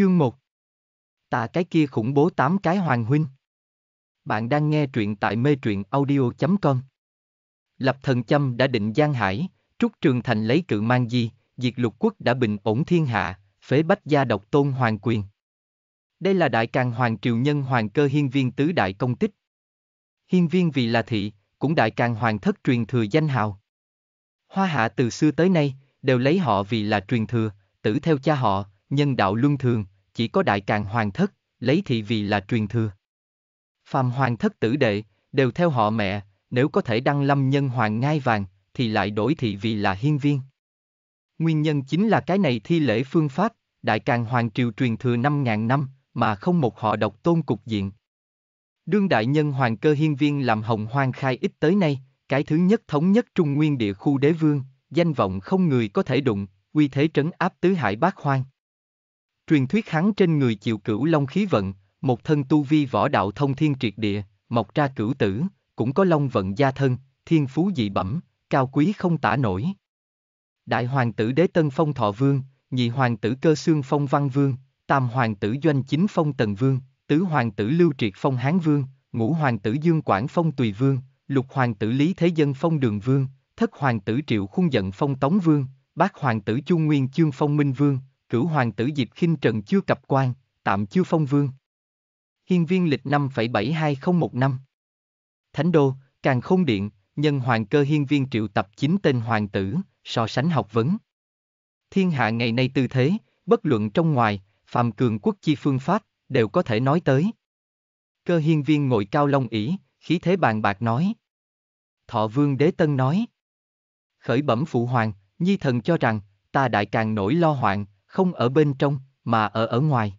Chương 1 Tạ cái kia khủng bố tám cái hoàng huynh Bạn đang nghe truyện tại mê truyện audio.com Lập thần châm đã định Giang Hải, Trúc Trường Thành lấy cự mang di, diệt lục quốc đã bình ổn thiên hạ, phế bách gia độc tôn hoàng quyền. Đây là đại càng hoàng triều nhân hoàng cơ hiên viên tứ đại công tích. Hiên viên vì là thị, cũng đại càng hoàng thất truyền thừa danh hào. Hoa hạ từ xưa tới nay, đều lấy họ vì là truyền thừa, tử theo cha họ, nhân đạo luân thường, chỉ có đại càng hoàng thất, lấy thị vì là truyền thừa. Phàm hoàng thất tử đệ, đều theo họ mẹ, nếu có thể đăng lâm nhân hoàng ngai vàng, thì lại đổi thị vì là hiên viên. Nguyên nhân chính là cái này thi lễ phương pháp, đại càng hoàng triều truyền thừa 5.000 năm, mà không một họ độc tôn cục diện. Đương đại nhân hoàng cơ hiên viên làm hồng hoang khai ít tới nay, cái thứ nhất thống nhất trung nguyên địa khu đế vương, danh vọng không người có thể đụng, uy thế trấn áp tứ hải bát hoang. Truyền thuyết hắn trên người chịu cửu long khí vận, một thân tu vi võ đạo thông thiên triệt địa, mọc ra cửu tử, cũng có long vận gia thân, thiên phú dị bẩm, cao quý không tả nổi. Đại hoàng tử đế tân phong thọ vương, nhị hoàng tử cơ xương phong văn vương, tam hoàng tử doanh chính phong tần vương, tứ hoàng tử lưu triệt phong hán vương, ngũ hoàng tử dương quảng phong tùy vương, lục hoàng tử lý thế dân phong đường vương, thất hoàng tử triệu khung giận phong tống vương, bát hoàng tử chu nguyên chương phong minh vương, cửu hoàng tử Diệp khinh Trần chưa cập quan, tạm chưa phong vương. Hiên viên lịch năm 5,72015 Thánh Đô, Càng Khôn Điện, nhân hoàng cơ hiên viên triệu tập chính tên hoàng tử, so sánh học vấn. Thiên hạ ngày nay tư thế, bất luận trong ngoài, phàm cường quốc chi phương pháp, đều có thể nói tới. Cơ hiên viên ngồi cao long ỷ khí thế bàn bạc nói. Thọ vương đế tân nói. Khởi bẩm phụ hoàng, nhi thần cho rằng, ta đại càng nổi lo hoạn, không ở bên trong, mà ở ở ngoài.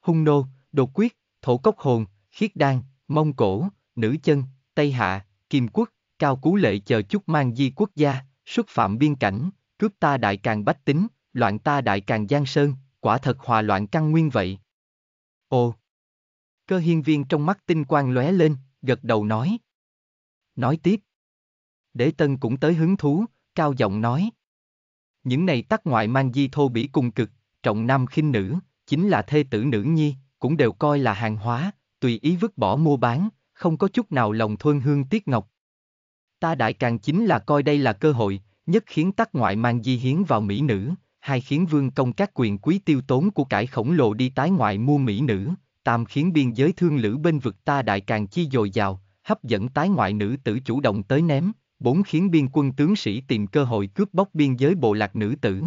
Hung nô, đột quyết, thổ cốc hồn, khiết đan, mông cổ, nữ chân, tây hạ, kim quốc, cao cú lệ chờ chút mang di quốc gia, xuất phạm biên cảnh, cướp ta đại càng bách tính, loạn ta đại càng giang sơn, quả thật hòa loạn căn nguyên vậy. Ồ! Cơ hiên viên trong mắt tinh quang lóe lên, gật đầu nói. Nói tiếp. Đế tân cũng tới hứng thú, cao giọng nói. Những này tắc ngoại mang di thô bỉ cùng cực, trọng nam khinh nữ, chính là thê tử nữ nhi, cũng đều coi là hàng hóa, tùy ý vứt bỏ mua bán, không có chút nào lòng thuân hương tiếc ngọc. Ta đại càng chính là coi đây là cơ hội, nhất khiến tắc ngoại mang di hiến vào mỹ nữ, hai khiến vương công các quyền quý tiêu tốn của cải khổng lồ đi tái ngoại mua mỹ nữ, tam khiến biên giới thương lữ bên vực ta đại càng chi dồi dào, hấp dẫn tái ngoại nữ tử chủ động tới ném, bốn khiến biên quân tướng sĩ tìm cơ hội cướp bóc biên giới bộ lạc nữ tử.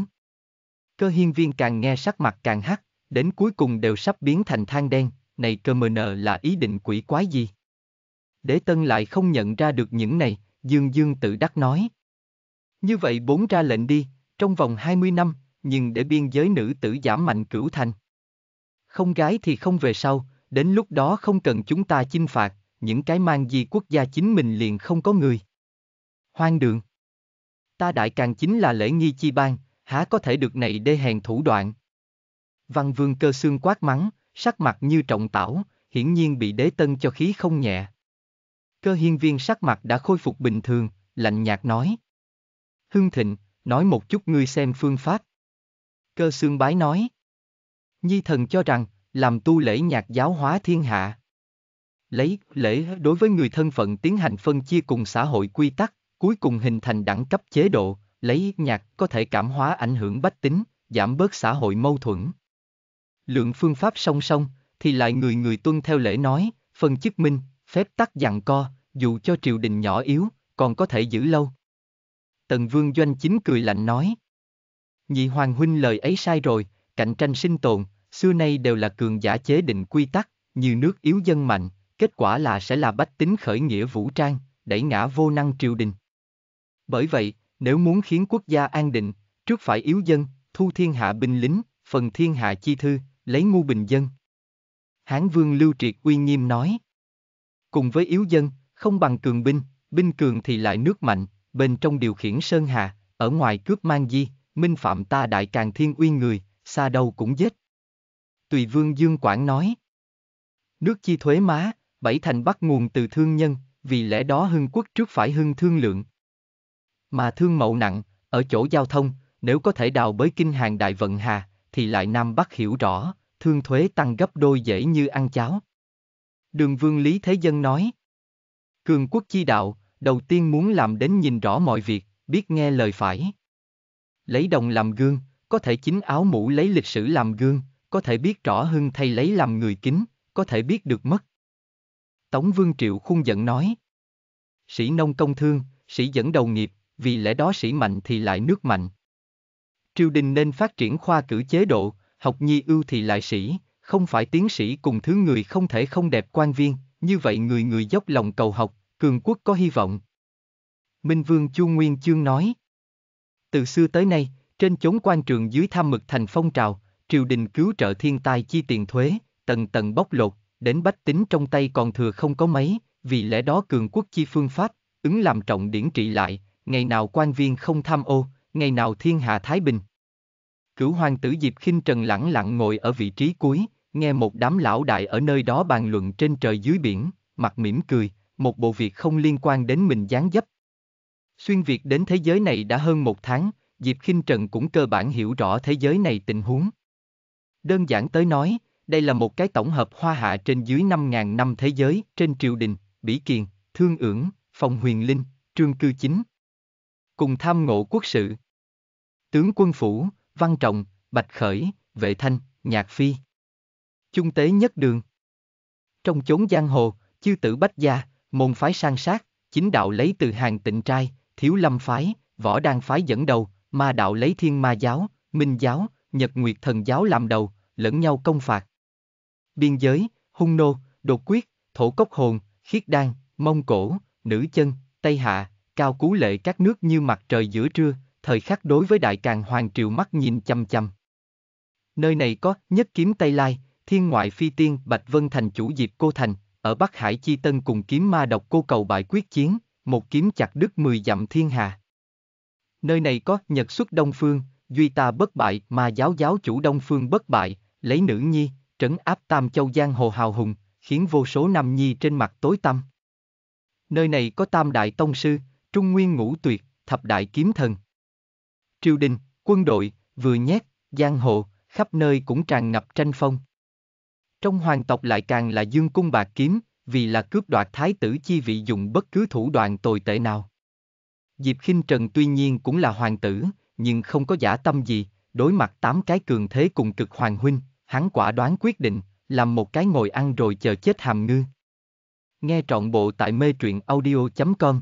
Cơ hiên viên càng nghe sắc mặt càng hắc, đến cuối cùng đều sắp biến thành than đen, này cơ mờ nờ là ý định quỷ quái gì? Đế tân lại không nhận ra được những này, dương dương tự đắc nói. Như vậy bốn ra lệnh đi, trong vòng 20 năm, nhưng để biên giới nữ tử giảm mạnh cửu thành. Không gái thì không về sau, đến lúc đó không cần chúng ta chinh phạt, những cái mang gì quốc gia chính mình liền không có người. Hoang đường. Ta đại càng chính là lễ nghi chi ban, há có thể được nảy đê hèn thủ đoạn. Văn vương cơ xương quát mắng, sắc mặt như trọng tảo, hiển nhiên bị đế tân cho khí không nhẹ. Cơ hiên viên sắc mặt đã khôi phục bình thường, lạnh nhạt nói. Hưng thịnh, nói một chút ngươi xem phương pháp. Cơ xương bái nói. Nhi thần cho rằng, làm tu lễ nhạc giáo hóa thiên hạ. Lấy lễ đối với người thân phận tiến hành phân chia cùng xã hội quy tắc, Cuối cùng hình thành đẳng cấp chế độ, lấy nhạc có thể cảm hóa ảnh hưởng bách tính, giảm bớt xã hội mâu thuẫn. Lượng phương pháp song song, thì lại người người tuân theo lễ nói, phân chức minh, phép tắc dặn co, dù cho triều đình nhỏ yếu, còn có thể giữ lâu. Tần Vương Doanh chính cười lạnh nói. Nhị Hoàng Huynh lời ấy sai rồi, cạnh tranh sinh tồn, xưa nay đều là cường giả chế định quy tắc, như nước yếu dân mạnh, kết quả là sẽ là bách tính khởi nghĩa vũ trang, đẩy ngã vô năng triều đình. Bởi vậy, nếu muốn khiến quốc gia an định, trước phải yếu dân, thu thiên hạ binh lính, phần thiên hạ chi thư, lấy ngu bình dân. Hán vương Lưu Triệt uy nghiêm nói. Cùng với yếu dân, không bằng cường binh, binh cường thì lại nước mạnh, bên trong điều khiển sơn hà, ở ngoài cướp mang di, minh phạm ta đại càng thiên uy người, xa đâu cũng giết. Tùy vương Dương Quảng nói. Nước chi thuế má, bảy thành bắt nguồn từ thương nhân, vì lẽ đó hưng quốc trước phải hưng thương lượng, mà thương mậu nặng, ở chỗ giao thông, nếu có thể đào bới kinh hàng đại vận hà, thì lại Nam Bắc hiểu rõ, thương thuế tăng gấp đôi dễ như ăn cháo. Đường vương Lý Thế Dân nói. Cường quốc chi đạo, đầu tiên muốn làm đến nhìn rõ mọi việc, biết nghe lời phải. Lấy đồng làm gương, có thể chính áo mũ lấy lịch sử làm gương, có thể biết rõ hưng thay lấy làm người kính, có thể biết được mất. Tống Vương Triệu khung giận nói. Sĩ nông công thương, sĩ dẫn đầu nghiệp, vì lẽ đó sĩ mạnh thì lại nước mạnh. Triều đình nên phát triển khoa cử chế độ, học nhi ưu thì lại sĩ, không phải tiến sĩ cùng thứ người không thể không đẹp quan viên, như vậy người người dốc lòng cầu học, cường quốc có hy vọng. Minh Vương Chu Nguyên Chương nói. Từ xưa tới nay, trên chốn quan trường dưới tham mực thành phong trào, triều đình cứu trợ thiên tai chi tiền thuế, tầng tầng bóc lột, đến bách tính trong tay còn thừa không có mấy, vì lẽ đó cường quốc chi phương pháp, ứng làm trọng điển trị lại, ngày nào quan viên không tham ô, ngày nào thiên hạ thái bình. Cửu hoàng tử Diệp khinh Trần lẳng lặng ngồi ở vị trí cuối, nghe một đám lão đại ở nơi đó bàn luận trên trời dưới biển, mặt mỉm cười, một bộ việc không liên quan đến mình gián dấp. Xuyên Việt đến thế giới này đã hơn một tháng, Diệp khinh Trần cũng cơ bản hiểu rõ thế giới này tình huống. Đơn giản tới nói, đây là một cái tổng hợp hoa hạ trên dưới 5.000 năm thế giới, trên triều đình, bỉ kiền, thương ưởng, phòng huyền linh, trương cư chính cùng tham ngộ quốc sự. Tướng quân phủ, văn trọng, bạch khởi, vệ thanh, nhạc phi. Chung tế nhất đường. Trong chốn giang hồ, chư tử bách gia, môn phái sang sát, chính đạo lấy từ hàng tịnh trai, thiếu lâm phái, võ đan phái dẫn đầu, ma đạo lấy thiên ma giáo, minh giáo, nhật nguyệt thần giáo làm đầu, lẫn nhau công phạt. Biên giới, hung nô, đột quyết, thổ cốc hồn, khiết đan, mông cổ, nữ chân, tây hạ, cao cú lệ các nước như mặt trời giữa trưa, thời khắc đối với đại càng hoàng triều mắt nhìn chăm chăm. Nơi này có nhất kiếm Tây Lai, thiên ngoại phi tiên Bạch Vân Thành chủ diệp cô thành, ở Bắc Hải Chi Tân cùng kiếm ma độc cô cầu bại quyết chiến, một kiếm chặt đứt mười dặm thiên hà. Nơi này có Nhật xuất Đông Phương, duy ta bất bại mà giáo giáo chủ Đông Phương bất bại, lấy nữ nhi, trấn áp tam châu giang hồ hào hùng, khiến vô số nam nhi trên mặt tối tăm. Nơi này có tam đại tông sư, Trung Nguyên Ngũ Tuyệt, Thập Đại Kiếm Thần. Triều đình, quân đội, vừa nhét, giang hồ, khắp nơi cũng tràn ngập tranh phong. Trong hoàng tộc lại càng là dương cung bạc kiếm, vì là cướp đoạt thái tử chi vị dùng bất cứ thủ đoạn tồi tệ nào. Diệp khinh Trần tuy nhiên cũng là hoàng tử, nhưng không có giả tâm gì, đối mặt tám cái cường thế cùng cực hoàng huynh, hắn quả đoán quyết định, làm một cái ngồi ăn rồi chờ chết hàm ngư. Nghe trọn bộ tại mê truyện audio.com